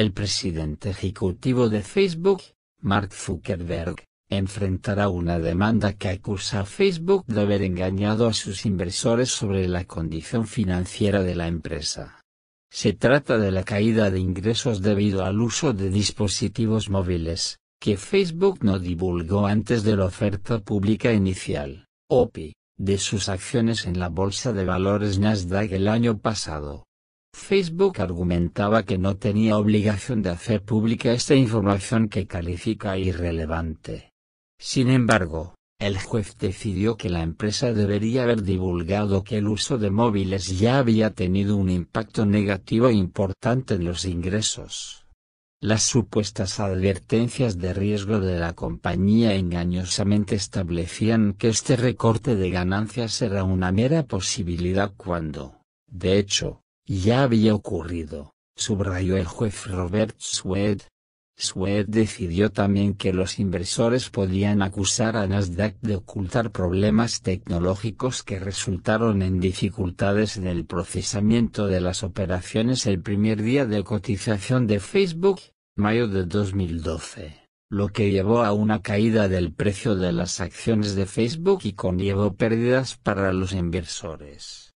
El presidente ejecutivo de Facebook, Mark Zuckerberg, enfrentará una demanda que acusa a Facebook de haber engañado a sus inversores sobre la condición financiera de la empresa. Se trata de la caída de ingresos debido al uso de dispositivos móviles, que Facebook no divulgó antes de la oferta pública inicial, OPI, de sus acciones en la bolsa de valores Nasdaq el año pasado. Facebook argumentaba que no tenía obligación de hacer pública esta información que califica irrelevante. Sin embargo, el juez decidió que la empresa debería haber divulgado que el uso de móviles ya había tenido un impacto negativo importante en los ingresos. Las supuestas advertencias de riesgo de la compañía engañosamente establecían que este recorte de ganancias era una mera posibilidad cuando, de hecho, ya había ocurrido, subrayó el juez Robert Swed. Swed decidió también que los inversores podían acusar a Nasdaq de ocultar problemas tecnológicos que resultaron en dificultades en el procesamiento de las operaciones el primer día de cotización de Facebook, mayo de 2012 lo que llevó a una caída del precio de las acciones de Facebook y conllevó pérdidas para los inversores.